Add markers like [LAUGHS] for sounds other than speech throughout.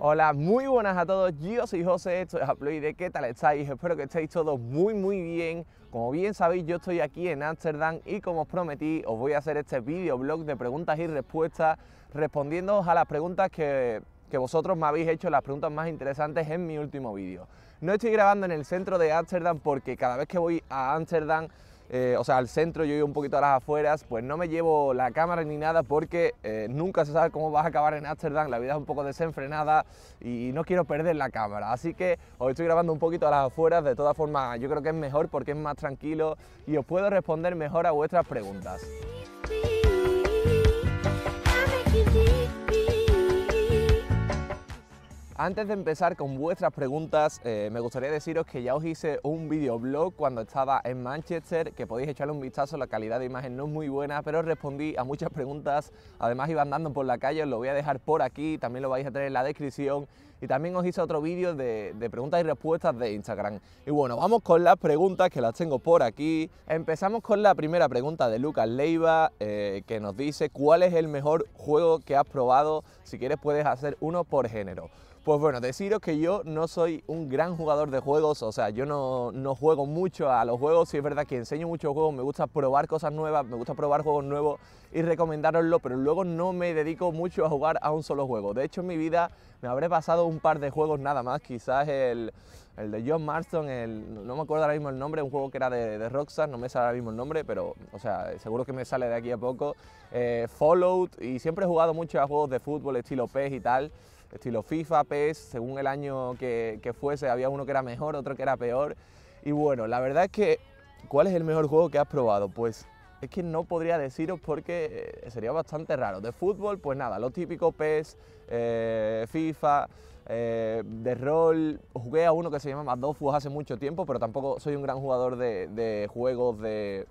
Hola, muy buenas a todos. Yo soy José, esto es de ¿Qué tal estáis? Espero que estéis todos muy, muy bien. Como bien sabéis, yo estoy aquí en Ámsterdam y como os prometí, os voy a hacer este videoblog de preguntas y respuestas, respondiendo a las preguntas que que vosotros me habéis hecho las preguntas más interesantes en mi último vídeo. No estoy grabando en el centro de Ámsterdam porque cada vez que voy a Ámsterdam eh, o sea, al centro, yo voy un poquito a las afueras, pues no me llevo la cámara ni nada porque eh, nunca se sabe cómo vas a acabar en Ámsterdam, la vida es un poco desenfrenada y no quiero perder la cámara, así que os estoy grabando un poquito a las afueras, de todas formas yo creo que es mejor porque es más tranquilo y os puedo responder mejor a vuestras preguntas. Antes de empezar con vuestras preguntas, eh, me gustaría deciros que ya os hice un videoblog cuando estaba en Manchester, que podéis echarle un vistazo, la calidad de imagen no es muy buena, pero respondí a muchas preguntas, además iba andando por la calle, os lo voy a dejar por aquí, también lo vais a tener en la descripción, y también os hice otro vídeo de, preguntas y respuestas de Instagram. Y bueno, vamos con las preguntas que las tengo por aquí. Empezamos con la primera pregunta de Lucas Leiva, eh, que nos dice, ¿cuál es el mejor juego que has probado? Si quieres puedes hacer uno por género. Pues bueno, deciros que yo no soy un gran jugador de juegos, o sea, yo no, juego mucho a los juegos, sí es verdad que enseño muchos juegos, me gusta probar cosas nuevas, me gusta probar juegos nuevos y recomendaroslo, pero luego no me dedico mucho a jugar a un solo juego. De hecho, en mi vida me habré pasado un par de juegos nada más, quizás el, de John Marston, no me acuerdo ahora mismo el nombre, un juego que era de, de, Rockstar, no me sale ahora mismo el nombre, pero, o sea, seguro que me sale de aquí a poco. Followed eh, Fallout, y siempre he jugado mucho a juegos de fútbol, estilo PES y tal estilo FIFA, PES, según el año que, fuese, había uno que era mejor, otro que era peor. Y bueno, la verdad es que, ¿cuál es el mejor juego que has probado? Pues es que no podría deciros porque eh, sería bastante raro. De fútbol, pues nada, lo típico PES, eh, FIFA, eh, de rol. Jugué a uno que se llama Madofus hace mucho tiempo, pero tampoco soy un gran jugador de, juegos de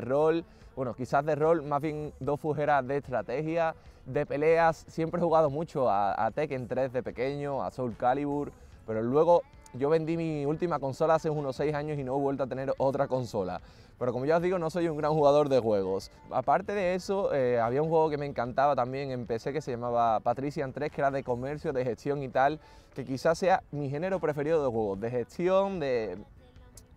rol bueno, quizás de rol, más bien dos era de estrategia, de peleas, siempre he jugado mucho a, Tekken 3 de pequeño, a Soul Calibur, pero luego yo vendí mi última consola hace unos 6 años y no he vuelto a tener otra consola. Pero como ya os digo, no soy un gran jugador de juegos. Aparte de eso, eh, había un juego que me encantaba también en PC que se llamaba Patrician 3, que era de comercio, de gestión y tal, que quizás sea mi género preferido de juegos, de gestión, de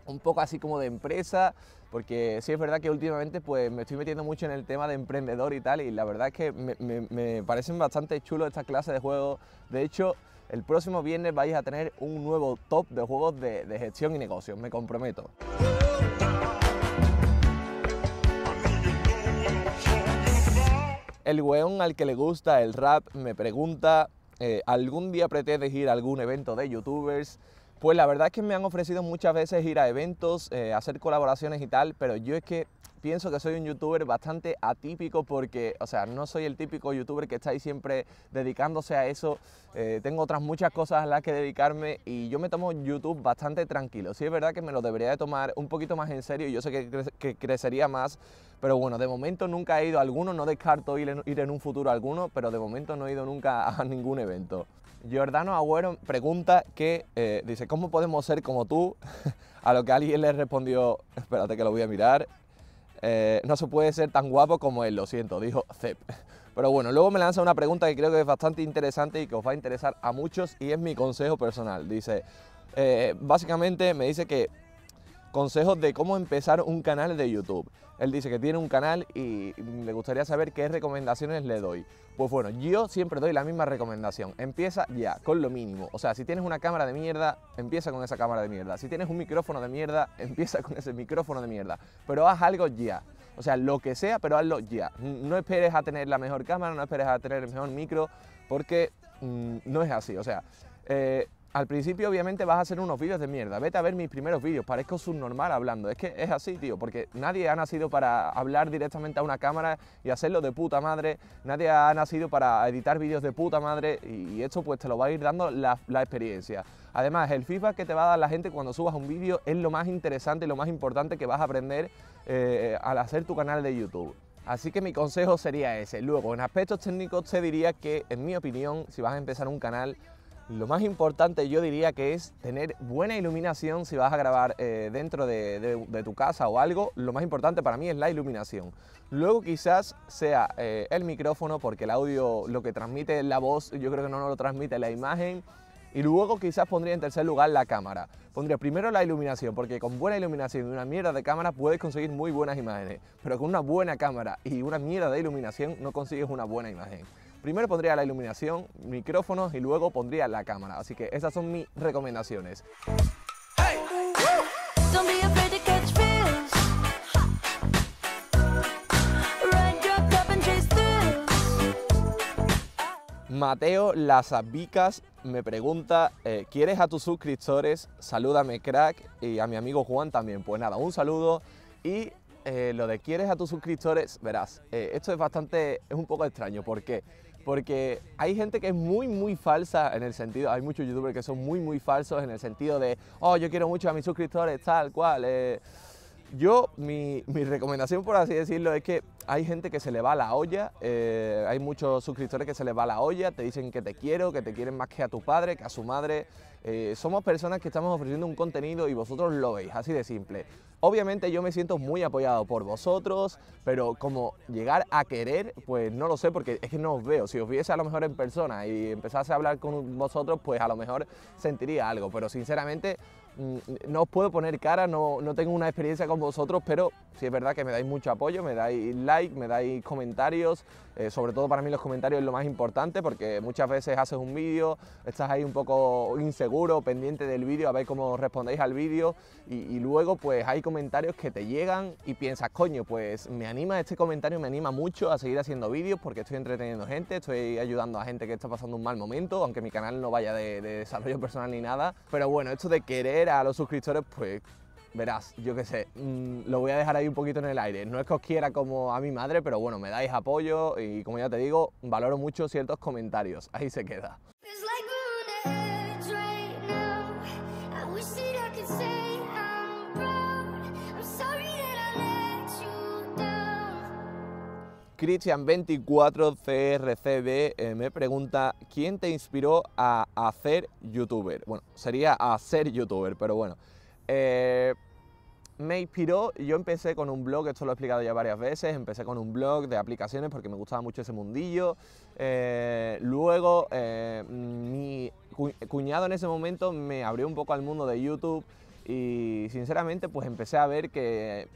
un poco así como de empresa, porque sí es verdad que últimamente pues me estoy metiendo mucho en el tema de emprendedor y tal y la verdad es que me, parecen bastante chulos estas clases de juegos. De hecho, el próximo viernes vais a tener un nuevo top de juegos de, gestión y negocios, me comprometo. El weón al que le gusta el rap me pregunta, eh, ¿algún día pretendes ir a algún evento de youtubers? Pues la verdad es que me han ofrecido muchas veces ir a eventos, eh, hacer colaboraciones y tal, pero yo es que pienso que soy un youtuber bastante atípico porque, o sea, no soy el típico youtuber que está ahí siempre dedicándose a eso. Eh, tengo otras muchas cosas a las que dedicarme y yo me tomo YouTube bastante tranquilo. Sí es verdad que me lo debería de tomar un poquito más en serio y yo sé que, crecería más, pero bueno, de momento nunca he ido a alguno, no descarto ir ir en un futuro a alguno, pero de momento no he ido nunca a ningún evento. Giordano Agüero pregunta que, eh, dice, ¿cómo podemos ser como tú? [LAUGHS] a lo que alguien le respondió, espérate que lo voy a mirar, eh, no se puede ser tan guapo como él, lo siento, dijo Zep. [LAUGHS] Pero bueno, luego me lanza una pregunta que creo que es bastante interesante y que os va a interesar a muchos y es mi consejo personal. Dice, eh, básicamente me dice que consejos de cómo empezar un canal de YouTube. Él dice que tiene un canal y le gustaría saber qué recomendaciones le doy. Pues bueno, yo siempre doy la misma recomendación. Empieza ya, con lo mínimo. O sea, si tienes una cámara de mierda, empieza con esa cámara de mierda. Si tienes un micrófono de mierda, [LAUGHS] empieza con ese micrófono de mierda. Pero haz algo ya. O sea, lo que sea, pero hazlo ya. No esperes a tener la mejor cámara, no esperes a tener el mejor micro, porque mm, no es así. O sea, eh, al principio obviamente vas a hacer unos vídeos de mierda, vete a ver mis primeros vídeos, parezco subnormal hablando, es que es así, tío, porque nadie ha nacido para hablar directamente a una cámara y hacerlo de puta madre, nadie ha nacido para editar vídeos de puta madre y esto pues te lo va a ir dando la, experiencia. Además, el feedback que te va a dar la gente cuando subas un vídeo es lo más interesante y lo más importante que vas a aprender eh, al hacer tu canal de YouTube. Así que mi consejo sería ese. Luego, en aspectos técnicos te diría que, en mi opinión, si vas a empezar un canal, lo más importante yo diría que es tener buena iluminación si vas a grabar eh, dentro de, tu casa o algo. Lo más importante para mí es la iluminación. Luego quizás sea eh, el micrófono porque el audio, lo que transmite la voz, yo creo que no, no lo transmite la imagen. Y luego quizás pondría en tercer lugar la cámara. Pondría primero la iluminación, porque con buena iluminación y una mierda de cámara puedes conseguir muy buenas imágenes. Pero con una buena cámara y una mierda de iluminación no consigues una buena imagen. Primero pondría la iluminación, micrófonos y luego pondría la cámara. Así que esas son mis recomendaciones. Mateo Lasavicas me pregunta, eh, ¿quieres a tus suscriptores? Salúdame crack y a mi amigo Juan también. Pues nada, un saludo y eh, lo de quieres a tus suscriptores, verás, eh, esto es bastante, es un poco extraño porque porque hay gente que es muy, muy falsa en el sentido, hay muchos youtubers que son muy, muy falsos en el sentido de, oh, yo quiero mucho a mis suscriptores, tal cual. Eh. Yo, mi, recomendación, por así decirlo, es que hay gente que se le va la olla, eh, hay muchos suscriptores que se le va la olla, te dicen que te quiero, que te quieren más que a tu padre, que a su madre, eh, somos personas que estamos ofreciendo un contenido y vosotros lo veis, así de simple. Obviamente yo me siento muy apoyado por vosotros, pero como llegar a querer, pues no lo sé porque es que no os veo. Si os viese a lo mejor en persona y empezase a hablar con vosotros, pues a lo mejor sentiría algo, pero sinceramente Mm, no os puedo poner cara, no, tengo una experiencia con vosotros, pero si es verdad que me dais mucho apoyo, me dais like, me dais comentarios, eh, sobre todo para mí los comentarios es lo más importante porque muchas veces haces un vídeo, estás ahí un poco inseguro, pendiente del vídeo, a ver cómo respondéis al vídeo y, luego pues hay comentarios que te llegan y piensas, coño, pues me anima este comentario, me anima mucho a seguir haciendo vídeos porque estoy entreteniendo gente, estoy ayudando a gente que está pasando un mal momento, aunque mi canal no vaya de, de desarrollo personal ni nada, pero bueno, esto de querer a los suscriptores, pues verás, yo que sé, mm, lo voy a dejar ahí un poquito en el aire. No es que os quiera como a mi madre, pero bueno, me dais apoyo y como ya te digo, valoro mucho ciertos comentarios. Ahí se queda. Christian24CRCB eh, me pregunta, ¿quién te inspiró a hacer youtuber? Bueno, sería a ser youtuber, pero bueno. Eh, me inspiró, yo empecé con un blog, esto lo he explicado ya varias veces, empecé con un blog de aplicaciones porque me gustaba mucho ese mundillo. Eh, luego mi cuñado en ese momento me abrió un poco al mundo de YouTube y sinceramente pues empecé a ver que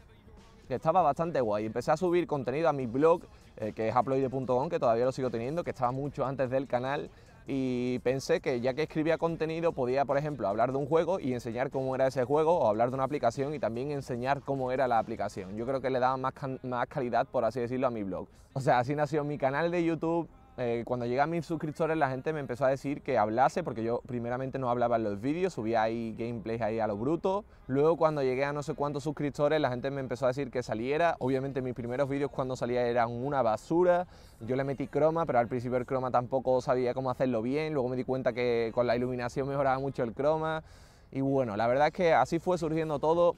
estaba bastante guay. Empecé a subir contenido a mi blog, eh, que es haploide.com, que todavía lo sigo teniendo, que estaba mucho antes del canal. Y pensé que ya que escribía contenido podía, por ejemplo, hablar de un juego y enseñar cómo era ese juego o hablar de una aplicación y también enseñar cómo era la aplicación. Yo creo que le daba más, más calidad, por así decirlo, a mi blog. O sea, así nació mi canal de YouTube, eh, cuando llegué a mis suscriptores la gente me empezó a decir que hablase porque yo primeramente no hablaba en los vídeos, subía ahí gameplays ahí a lo bruto. Luego cuando llegué a no sé cuántos suscriptores la gente me empezó a decir que saliera. Obviamente mis primeros vídeos cuando salía eran una basura. Yo le metí croma, pero al principio el croma tampoco sabía cómo hacerlo bien. Luego me di cuenta que con la iluminación mejoraba mucho el croma. Y bueno, la verdad es que así fue surgiendo todo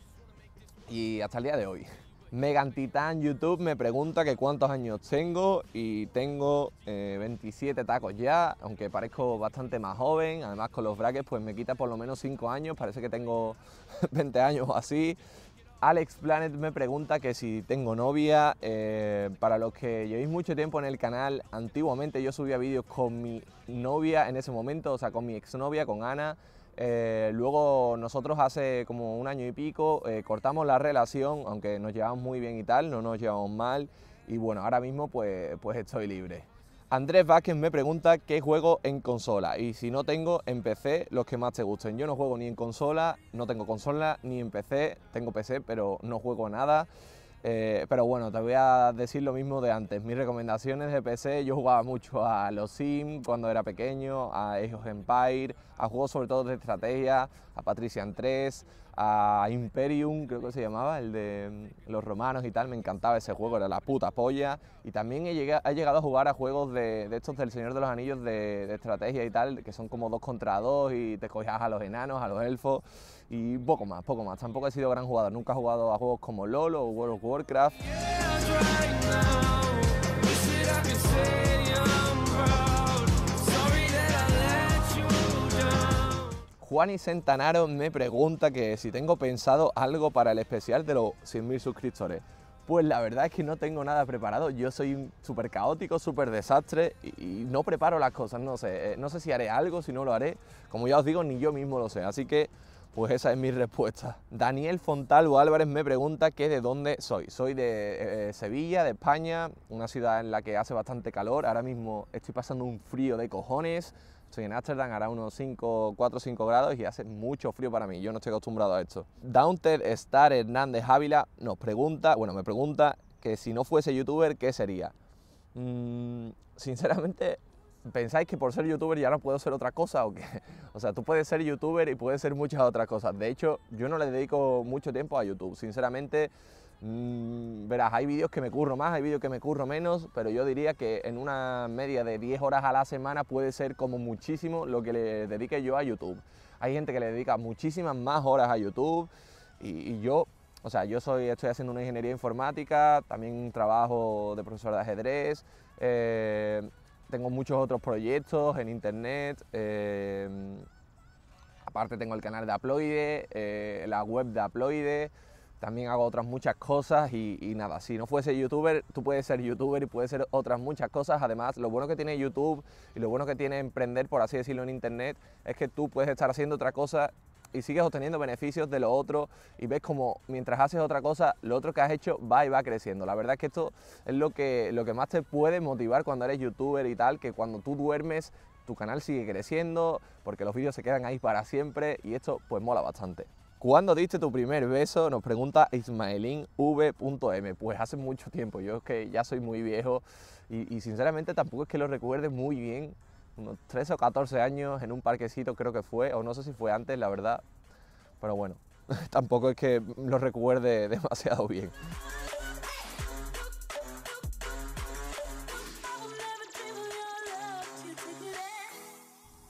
y hasta el día de hoy. Megan Titán YouTube me pregunta que cuántos años tengo y tengo 27 eh, tacos ya, aunque parezco bastante más joven, además con los braques pues me quita por lo menos 5 años, parece que tengo 20 [LAUGHS] años o así. Alex Planet me pregunta que si tengo novia, eh, para los que llevéis mucho tiempo en el canal, antiguamente yo subía vídeos con mi novia en ese momento, o sea con mi exnovia, con Ana, eh, luego nosotros hace como un año y pico eh, cortamos la relación, aunque nos llevamos muy bien y tal, no nos llevamos mal. Y bueno, ahora mismo pues, pues estoy libre. Andrés Vázquez me pregunta qué juego en consola y si no tengo en PC los que más te gusten. Yo no juego ni en consola, no tengo consola ni en PC, tengo PC pero no juego nada. Eh, pero bueno, te voy a decir lo mismo de antes. Mis recomendaciones de PC, yo jugaba mucho a los Sims cuando era pequeño, a Age Empire, a juegos sobre todo de estrategia, a Patrician 3, a Imperium, creo que se llamaba, el de mm, los romanos y tal, me encantaba ese juego, era la puta polla. Y también he llegado, a jugar a juegos de, de, estos del Señor de los Anillos de, estrategia y tal, que son como dos contra dos y te cogías a los enanos, a los elfos y poco más, poco más. Tampoco he sido gran jugador, nunca he jugado a juegos como LOLO o World of Warcraft. Juan y Sentanaro me pregunta que si tengo pensado algo para el especial de los 100.000 suscriptores. Pues la verdad es que no tengo nada preparado. Yo soy súper caótico, súper desastre y, no preparo las cosas. No sé, eh, no sé si haré algo, si no lo haré. Como ya os digo, ni yo mismo lo sé. Así que pues esa es mi [LAUGHS] respuesta. Daniel Fontalvo Álvarez me pregunta que de dónde soy. Soy de eh, Sevilla, de España, una ciudad en la que hace bastante calor. Ahora mismo estoy pasando un frío de cojones. Estoy en Ámsterdam, hará unos 5, 4 5 grados y hace mucho frío para mí. Yo no estoy acostumbrado a esto. Downter Star Hernández Ávila nos pregunta, bueno, me pregunta que si no fuese youtuber, ¿qué sería? Mm, sinceramente, ¿pensáis que por ser youtuber ya no puedo ser otra cosa o qué? [LAUGHS] O sea, tú puedes ser youtuber y puedes ser muchas otras cosas. De hecho, yo no le dedico mucho tiempo a YouTube. Sinceramente, Mm, verás, hay vídeos que me curro más, hay vídeos que me curro menos, pero yo diría que en una media de 10 horas a la semana puede ser como muchísimo lo que le dedique yo a YouTube. Hay gente que le dedica muchísimas más horas a YouTube y, yo o sea, yo soy, estoy haciendo una ingeniería informática, también trabajo de profesor de ajedrez, eh, tengo muchos otros proyectos en internet, eh, aparte tengo el canal de Aploide, eh, la web de Aploide, también hago otras muchas cosas y, nada, si no fuese youtuber, tú puedes ser youtuber y puedes ser otras muchas cosas. Además, lo bueno que tiene YouTube y lo bueno que tiene emprender, por así decirlo, en Internet, es que tú puedes estar haciendo otra cosa y sigues obteniendo beneficios de lo otro y ves como mientras haces otra cosa, lo otro que has hecho va y va creciendo. La verdad es que esto es lo que, lo que más te puede motivar cuando eres youtuber y tal, que cuando tú duermes tu canal sigue creciendo porque los vídeos se quedan ahí para siempre y esto pues mola bastante. ¿Cuándo diste tu primer beso? Nos pregunta ismaelinv.m. Pues hace mucho tiempo, yo es que ya soy muy viejo y, sinceramente tampoco es que lo recuerde muy bien. Unos 13 o 14 años en un parquecito creo que fue, o no sé si fue antes, la verdad. Pero bueno, [LAUGHS] tampoco es que lo recuerde [LAUGHS] demasiado bien.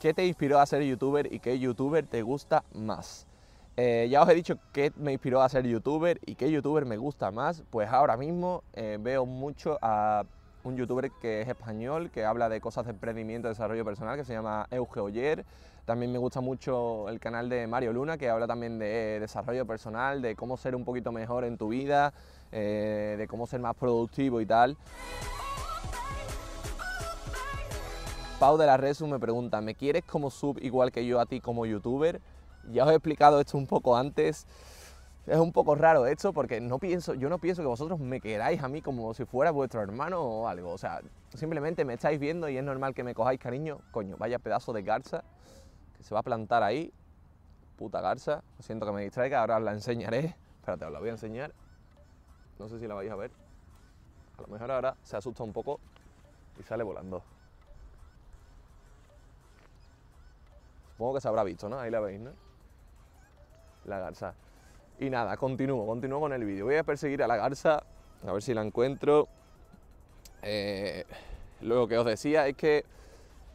¿Qué te inspiró a ser youtuber y qué youtuber te gusta más? Eh, ya os he dicho qué me inspiró a ser youtuber y qué youtuber me gusta más. Pues ahora mismo eh, veo mucho a un youtuber que es español, que habla de cosas de emprendimiento, y desarrollo personal, que se llama Euge Oyer. También me gusta mucho el canal de Mario Luna, que habla también de desarrollo personal, de cómo ser un poquito mejor en tu vida, eh, de cómo ser más productivo y tal. Pau de la Resu me pregunta, ¿me quieres como sub igual que yo a ti como youtuber? Ya os he explicado esto un poco antes. Es un poco raro esto porque no pienso, yo no pienso que vosotros me queráis a mí como si fuera vuestro hermano o algo. O sea, simplemente me estáis viendo y es normal que me cojáis cariño. Coño, vaya pedazo de garza que se va a plantar ahí. Puta garza. Siento que me distraiga, ahora os la enseñaré. Espérate, os la voy a enseñar. No sé si la vais a ver. A lo mejor ahora se asusta un poco y sale volando. Supongo que se habrá visto, ¿no? Ahí la veis, ¿no? la garza. Y nada, continúo, continúo con el vídeo. Voy a perseguir a la garza, a ver si la encuentro. Luego, eh, lo que os decía es que,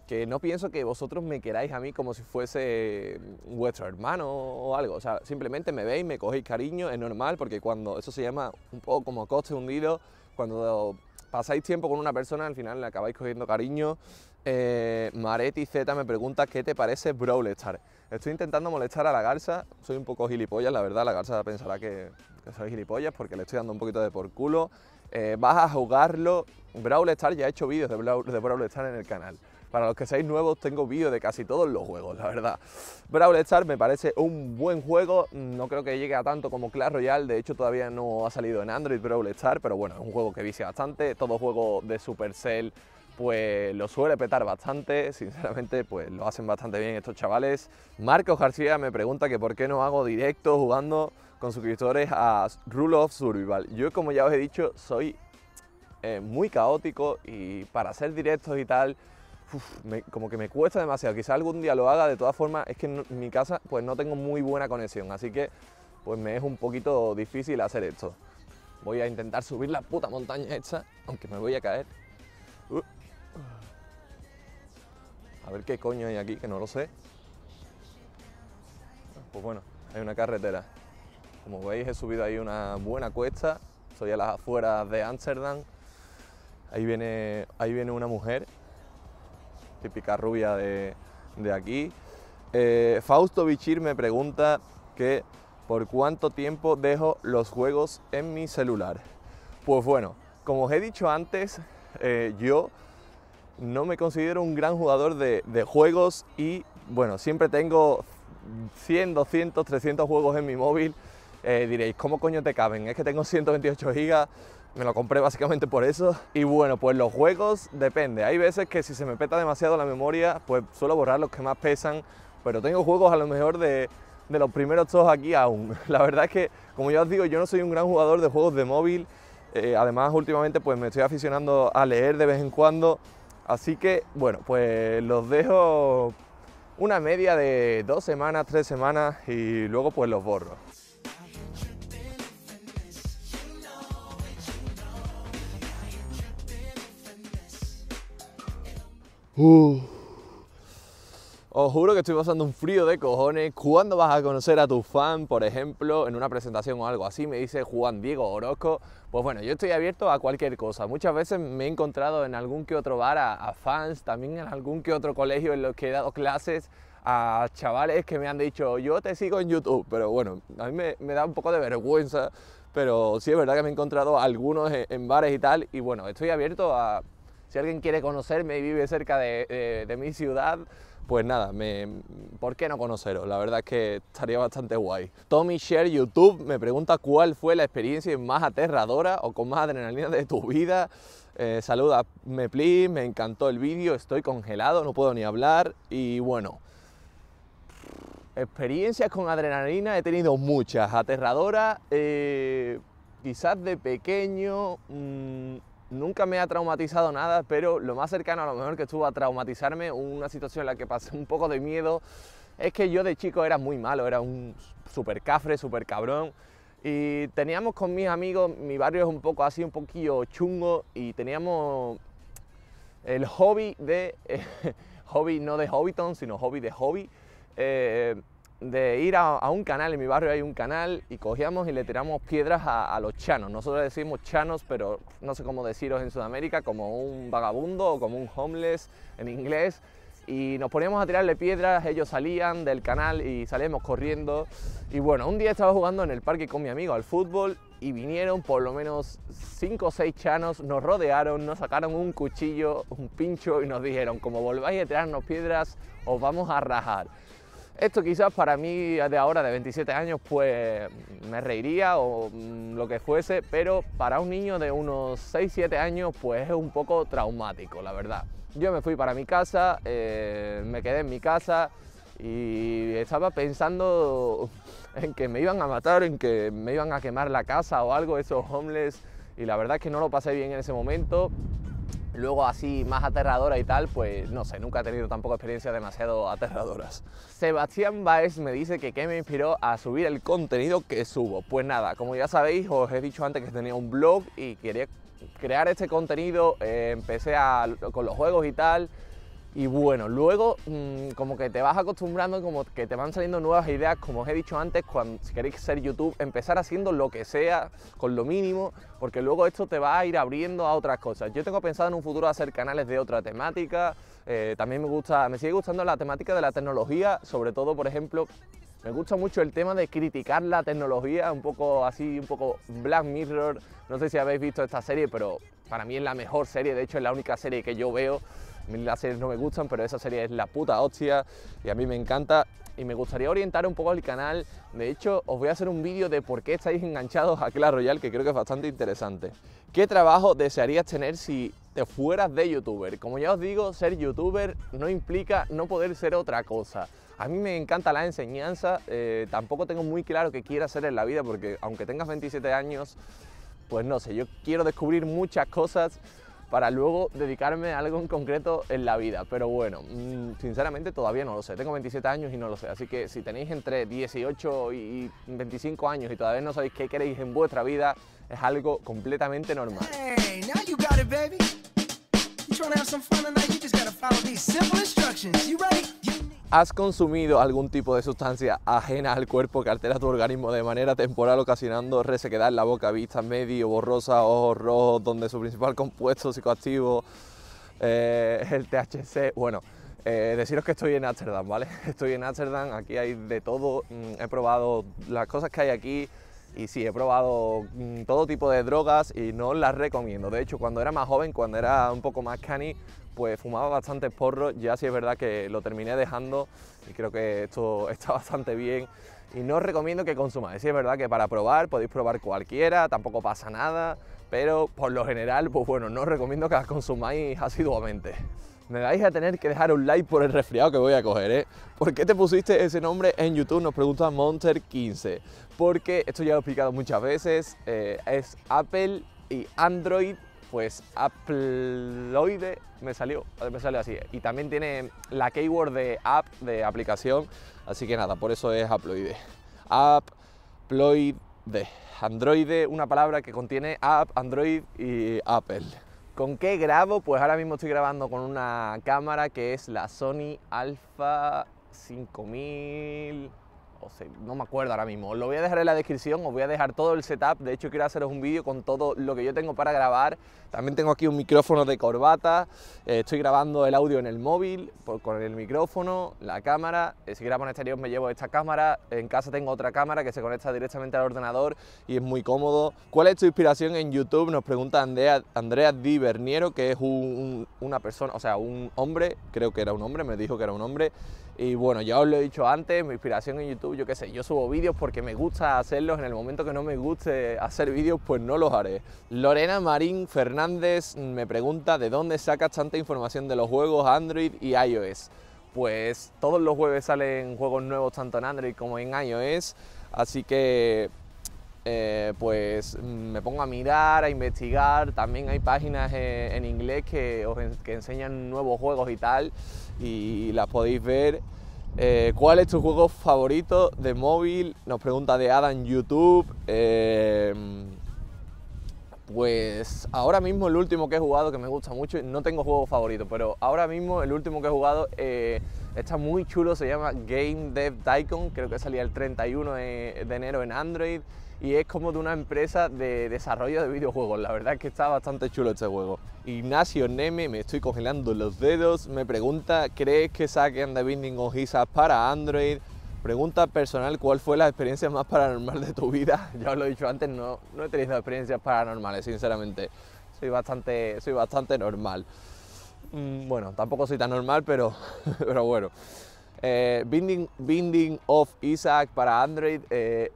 que no pienso que vosotros me queráis a mí como si fuese vuestro hermano o algo. O sea, simplemente me veis, me cogéis cariño, es normal, porque cuando eso se llama un poco como coste hundido, cuando pasáis tiempo con una persona, al final le acabáis cogiendo cariño eh, Mareti Z me pregunta qué te parece Brawl Estoy intentando molestar a la garza, soy un poco gilipollas, la verdad, la garza pensará que, soy gilipollas porque le estoy dando un poquito de por culo. Eh, vas a jugarlo, Brawl ya he hecho vídeos de Brawl, en el canal. Para los que seáis nuevos, tengo vídeos de casi todos los juegos, la verdad. Brawl me parece un buen juego, no creo que llegue a tanto como Clash Royale, de hecho todavía no ha salido en Android Brawl pero bueno, es un juego que vicia bastante, todo juego de Supercell pues lo suele petar bastante, sinceramente pues lo hacen bastante bien estos chavales. Marcos García me pregunta que por qué no hago directo jugando con suscriptores a Rule of Survival. Yo como ya os he dicho soy eh, muy caótico y para hacer directos y tal como que me cuesta demasiado. Quizá algún día lo haga, de todas formas es que en mi casa pues no tengo muy buena conexión, así que pues me es un poquito difícil hacer esto. Voy a intentar subir la puta montaña hecha aunque me voy a caer. Uh ver qué coño hay aquí, que no lo sé. Ah, pues bueno, hay una carretera. Como veis he subido ahí una buena cuesta, soy a las afueras de Amsterdam Ahí viene, ahí viene una mujer, típica rubia de, de aquí. Eh, Fausto Bichir me pregunta que por cuánto tiempo dejo los juegos en mi celular. Pues bueno, como os he dicho antes, eh, yo no me considero un gran jugador de, juegos y bueno, siempre tengo 100, 200, 300 juegos en mi móvil. Eh, diréis, ¿cómo coño te caben? Es que tengo 128 gigas, me lo compré básicamente por eso. Y bueno, pues los juegos depende. Hay veces que si se me peta demasiado la memoria, pues suelo borrar los que más pesan, pero tengo juegos a lo mejor de, los primeros dos aquí aún. [LAUGHS] La verdad es que, como ya os digo, yo no soy un gran jugador de juegos de móvil. Eh, además, últimamente pues me estoy aficionando a leer de vez en cuando Así que, bueno, pues los dejo una media de dos semanas, tres semanas y luego pues los borro. Uh. Os juro que estoy pasando un frío de cojones. ¿Cuándo vas a conocer a tu fan, por ejemplo, en una presentación o algo así? Me dice Juan Diego Orozco. Pues bueno, yo estoy abierto a cualquier cosa. Muchas veces me he encontrado en algún que otro bar a, fans, también en algún que otro colegio en los que he dado clases a chavales que me han dicho, yo te sigo en YouTube. Pero bueno, a mí me, da un poco de vergüenza. Pero sí es verdad que me he encontrado algunos en, bares y tal. Y bueno, estoy abierto a... Si alguien quiere conocerme y vive cerca de mi ciudad, pues nada, me, ¿por qué no conoceros? La verdad es que estaría bastante guay. Tommy Share YouTube me pregunta cuál fue la experiencia más aterradora o con más adrenalina de tu vida. Eh, saluda, me please, me encantó el vídeo, estoy congelado, no puedo ni hablar y bueno. Experiencias con adrenalina he tenido muchas, aterradora, eh, quizás de pequeño, mm, Nunca me ha traumatizado nada, pero lo más cercano a lo mejor que estuvo a traumatizarme, una situación en la que pasé un poco de miedo, es que yo de chico era muy malo, era un super cafre, super cabrón. Y teníamos con mis amigos, mi barrio es un poco así, un poquillo chungo, y teníamos el hobby de, [LAUGHS] hobby no de Hobbiton, sino hobby de hobby, eh, de ir a, un canal, en mi barrio hay un canal, y cogíamos y le tiramos piedras a, a, los chanos. Nosotros decimos chanos, pero no sé cómo deciros en Sudamérica, como un vagabundo o como un homeless en inglés. Y nos poníamos a tirarle piedras, ellos salían del canal y salíamos corriendo. Y bueno, un día estaba jugando en el parque con mi amigo al fútbol y vinieron por lo menos 5 o 6 chanos, nos rodearon, nos sacaron un cuchillo, un pincho y nos dijeron, como volváis a tirarnos piedras, os vamos a rajar. Esto quizás para mí de ahora, de 27 años, pues me reiría o mm, lo que fuese, pero para un niño de unos 6-7 años, pues es un poco traumático, la verdad. Yo me fui para mi casa, eh, me quedé en mi casa y estaba pensando [LAUGHS] en que me iban a matar, en que me iban a quemar la casa o algo, esos homeless, y la verdad es que no lo pasé bien en ese momento luego así más aterradora y tal, pues no sé, nunca he tenido tampoco experiencias demasiado aterradoras. Sebastián Baez me dice que qué me inspiró a subir el contenido que subo. Pues nada, como ya sabéis, os he dicho antes que tenía un blog y quería crear este contenido, eh, empecé con los juegos y tal, y bueno, luego mm, como que te vas acostumbrando, como que te van saliendo nuevas ideas, como os he dicho antes, cuando, si queréis ser YouTube, empezar haciendo lo que sea, con lo mínimo, porque luego esto te va a ir abriendo a otras cosas. Yo tengo pensado en un futuro hacer canales de otra temática, eh, también me gusta, me sigue gustando la temática de la tecnología, sobre todo, por ejemplo, me gusta mucho el tema de criticar la tecnología, un poco así, un poco Black Mirror. No sé si habéis visto esta serie, pero para mí es la mejor serie, de hecho es la única serie que yo veo a mí las series no me gustan, pero esa serie es la puta hostia y a mí me encanta. Y me gustaría orientar un poco el canal. De hecho, os voy a hacer un vídeo de por qué estáis enganchados a Clash Royale, que creo que es bastante interesante. ¿Qué trabajo desearías tener si te fueras de youtuber? Como ya os digo, ser youtuber no implica no poder ser otra cosa. A mí me encanta la enseñanza, eh, tampoco tengo muy claro qué quiero hacer en la vida, porque aunque tengas 27 años, pues no sé, yo quiero descubrir muchas cosas para luego dedicarme a algo en concreto en la vida. Pero bueno, mm, sinceramente todavía no lo sé. Tengo 27 años y no lo sé. Así que si tenéis entre 18 y 25 años y todavía no sabéis qué queréis en vuestra vida, es algo completamente normal has consumido algún tipo de sustancia ajena al cuerpo que altera tu organismo de manera temporal, ocasionando resequedad en la boca, vista medio borrosa, ojos rojos, donde su principal compuesto psicoactivo eh, es el THC. Bueno, eh, deciros que estoy en Amsterdam, ¿vale? [LAUGHS] Estoy en Amsterdam, aquí hay de todo, mm, he probado las cosas que hay aquí, y sí, he probado mm, todo tipo de drogas y no las recomiendo. De hecho, cuando era más joven, cuando era un poco más cani, pues fumaba bastante porro Ya sí es verdad que lo terminé dejando y creo que esto [LAUGHS] está bastante bien. Y no os recomiendo que consumáis. Sí es verdad que para probar podéis probar cualquiera, tampoco pasa nada, pero por lo general, pues bueno, no os recomiendo que consumáis asiduamente. Me vais a tener que dejar un like por el resfriado que voy a coger, ¿eh? ¿Por qué te pusiste ese nombre en YouTube? Nos pregunta Monster15. Porque esto ya lo he explicado muchas veces. Eh, es Apple y Android pues Appleoide me salió, me así. Y también tiene la keyword de app, de aplicación, así que nada, por eso es Appleoide. Apploide, Android, una palabra que contiene app, Android y Apple. ¿Con qué grabo? Pues ahora mismo estoy grabando con una cámara que es la Sony Alpha 5000 no me acuerdo ahora mismo. Os lo voy a dejar en la descripción, os voy a dejar todo el setup. De hecho, quiero haceros un vídeo con todo lo que yo tengo para grabar. También tengo aquí un micrófono de corbata. Eh, estoy grabando el audio en el móvil con el micrófono, la cámara. Eh, si grabo en exterior me llevo esta cámara. En casa tengo otra cámara que se conecta directamente al ordenador y es muy cómodo. ¿Cuál es tu inspiración en YouTube? Nos pregunta Andrea, Di Berniero, que es una persona, o sea, un hombre, creo que era un hombre, me dijo que era un hombre y bueno, ya os lo he dicho antes, mi inspiración en YouTube, yo qué sé, yo subo vídeos porque me gusta hacerlos, en el momento que no me guste hacer vídeos, pues no los haré. Lorena Marín Fernández me pregunta de dónde sacas tanta información de los juegos Android y iOS. Pues todos los jueves salen juegos nuevos tanto en Android como en iOS, así que eh, pues mm, me pongo a mirar, a investigar. También hay páginas eh, en, inglés que os enseñan nuevos juegos y tal, y las podéis ver. Eh, ¿Cuál es tu juego favorito de móvil? Nos pregunta de Adam YouTube. pues ahora mismo el último que he jugado, que me gusta mucho, no tengo juego favorito, pero ahora mismo el último que he jugado está muy chulo, se llama Game Dev Tycoon, creo que salía el 31 de enero en Android y es como de una empresa de desarrollo de videojuegos. La verdad es que está bastante chulo este juego. Ignacio Neme, me estoy congelando los dedos, me pregunta, ¿crees que saquen The Binding of Isaac para Android? Pregunta personal, ¿cuál fue la experiencia más paranormal de tu vida? [LAUGHS] Ya os lo he dicho antes, no, no he tenido experiencias paranormales, sinceramente. Soy bastante, soy bastante normal. Mm, bueno, tampoco soy tan normal, pero, [LAUGHS] pero bueno. Eh, Binding, Binding of Isaac para Android. Eh,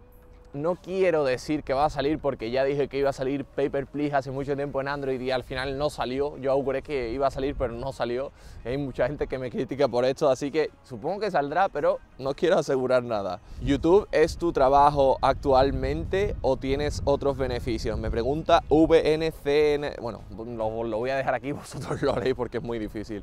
no quiero decir que va a salir porque ya dije que iba a salir Paper Please hace mucho tiempo en Android y al final no salió. Yo auguré que iba a salir, pero no salió. Hay mucha gente que me critica por esto, así que supongo que saldrá, pero no quiero asegurar nada. ¿YouTube es tu trabajo actualmente o tienes otros beneficios? Me pregunta VNCN. Bueno, lo, voy a dejar aquí, [LAUGHS] vosotros lo haréis porque es muy difícil.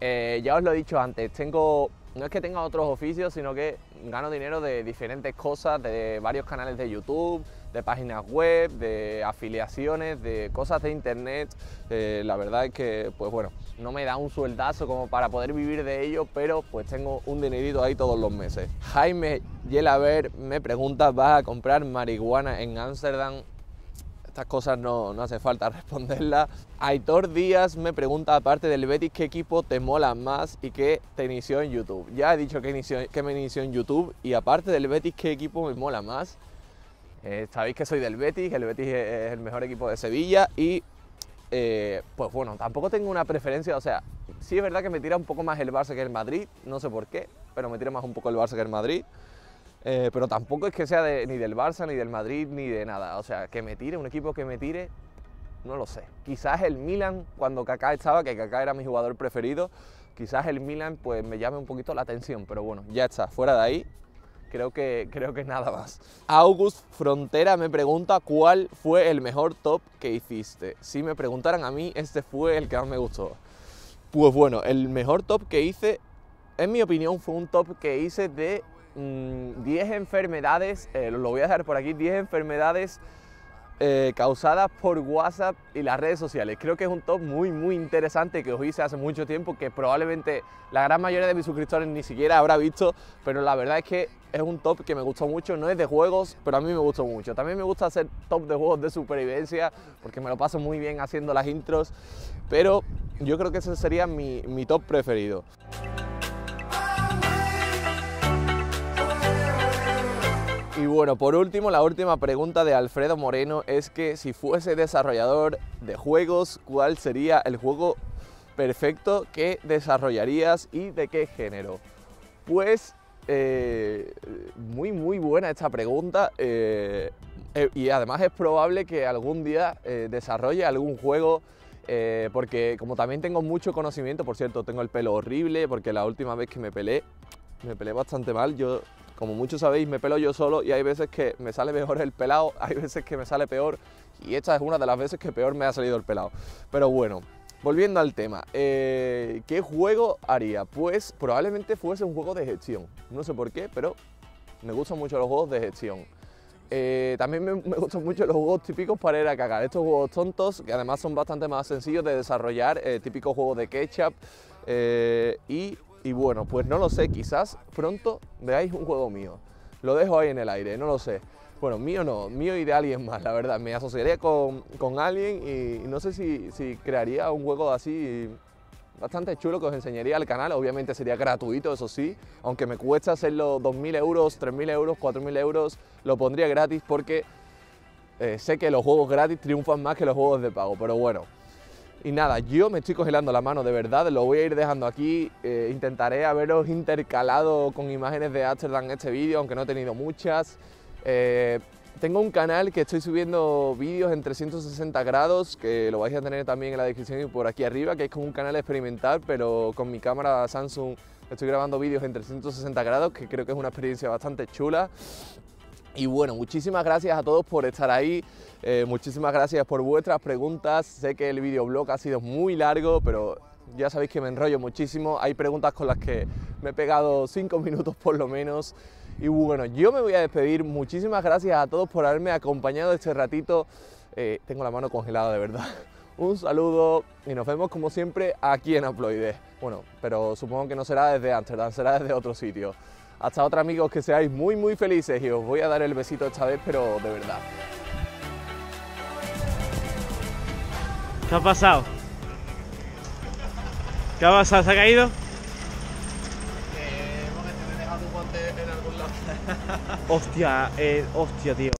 Eh, ya os lo he dicho antes, tengo no es que tenga otros oficios, sino que gano dinero de diferentes cosas, de varios canales de YouTube, de páginas web, de afiliaciones, de cosas de internet. Eh, la verdad es que, pues bueno, no me da un sueldazo como para poder vivir de ello, pero pues tengo un dinerito ahí todos los meses. Jaime Yelaber me pregunta, ¿vas a comprar marihuana en Ámsterdam? estas cosas no, no hace falta [LAUGHS] responderlas. Aitor Díaz me pregunta, aparte del Betis, ¿qué equipo te mola más y qué te inició en YouTube? Ya he dicho que, me inició en YouTube y aparte del Betis, ¿qué equipo me mola más? Eh, sabéis que soy del Betis, el Betis es el mejor equipo de Sevilla y eh, pues bueno, tampoco tengo una preferencia, o sea, sí es verdad que me tira un poco más el Barça que el Madrid, no sé por qué, pero me tira más un poco el Barça que el Madrid. Eh, pero tampoco es que sea ni del Barça, ni del Madrid, ni de nada. O sea, que me tire, un equipo que me tire, no lo sé. Quizás el Milan, cuando Kaká estaba, que Kaká era mi jugador preferido, quizás el Milan pues me llame un poquito la atención, pero bueno, ya está, fuera de ahí. Creo que, creo que nada más. August Frontera me pregunta cuál fue el mejor top que hiciste. Si me preguntaran a mí, este fue el que más me gustó. Pues bueno, el mejor top que hice, en mi opinión, fue un top que hice de 10 mm, enfermedades, eh, lo voy a dejar por aquí, 10 enfermedades eh, causadas por WhatsApp y las redes sociales. Creo que es un top muy, muy interesante que os hice hace mucho tiempo, que probablemente la gran mayoría de mis suscriptores ni siquiera habrá visto, pero la verdad es que es un top que me gustó mucho, no es de juegos, pero a mí me gustó mucho. También me gusta hacer top de juegos de supervivencia, porque me lo paso muy bien haciendo las intros, pero yo creo que ese sería mi, mi top preferido. bueno, por último, la última pregunta de Alfredo Moreno es que si fuese desarrollador de juegos, ¿cuál sería el juego perfecto que desarrollarías y de qué género? Pues eh, muy muy buena esta pregunta eh, eh, y además es probable que algún día desarrolle algún juego porque como también tengo mucho conocimiento, por cierto, tengo el pelo horrible porque la última vez que me pelé, me pelé bastante mal, yo como muchos sabéis, me pelo yo solo y hay veces que me sale mejor el pelado, [LAUGHS] hay veces que me sale peor y esta es una de las veces que peor me ha salido el pelado. Pero bueno, volviendo al tema, eh, ¿qué juego haría? Pues probablemente fuese un juego de gestión. No sé por qué, pero me gustan mucho los juegos de gestión. Eh, también me, gustan mucho los juegos típicos para ir a cagar. Estos juegos tontos, que además son bastante más sencillos de desarrollar, eh, típicos juegos de ketchup. y y bueno, pues no lo sé, quizás pronto veáis un juego mío. Lo dejo ahí en el aire, no lo sé. Bueno, mío no, mío y de alguien más, la verdad. Me asociaría con, alguien y, no sé si, si, crearía un juego así bastante chulo que os enseñaría al canal. Obviamente sería gratuito, eso sí. Aunque me cuesta hacerlo 2.000 euros, 3.000 euros, 4.000 euros, lo pondría gratis porque eh, sé que los juegos gratis triunfan más que los juegos de pago. Pero bueno, y nada, yo me estoy congelando la mano, de verdad, lo voy a ir dejando aquí. Eh, intentaré haberos intercalado con imágenes de Amsterdam este vídeo, aunque no he tenido muchas. Eh, tengo un canal que estoy subiendo vídeos en 360 grados, que lo vais a tener también en la descripción y por aquí arriba, que es como un canal experimental, pero con mi cámara Samsung estoy grabando vídeos en 360 grados, que creo que es una experiencia bastante chula. Y bueno, muchísimas gracias a todos por estar ahí, eh, muchísimas gracias por vuestras preguntas. Sé que el videoblog ha sido muy largo, pero ya sabéis que me enrollo muchísimo. Hay preguntas con las que me he pegado cinco [LAUGHS] minutos por lo menos. Y bueno, yo me voy a despedir. Muchísimas gracias a todos por haberme acompañado este ratito. Eh, tengo la mano congelada de verdad. [LAUGHS] Un saludo y nos vemos como siempre aquí en Aploide, Bueno, pero supongo que no será desde Amsterdam, será desde otro sitio. Hasta otra amigos, que seáis muy muy felices y os voy a dar el besito esta vez, pero de verdad. ¿Qué ha pasado? ¿Qué ha pasado? ¿Se ha caído? Eh, he dejado un guante en algún lado. hostia, eh, hostia, tío.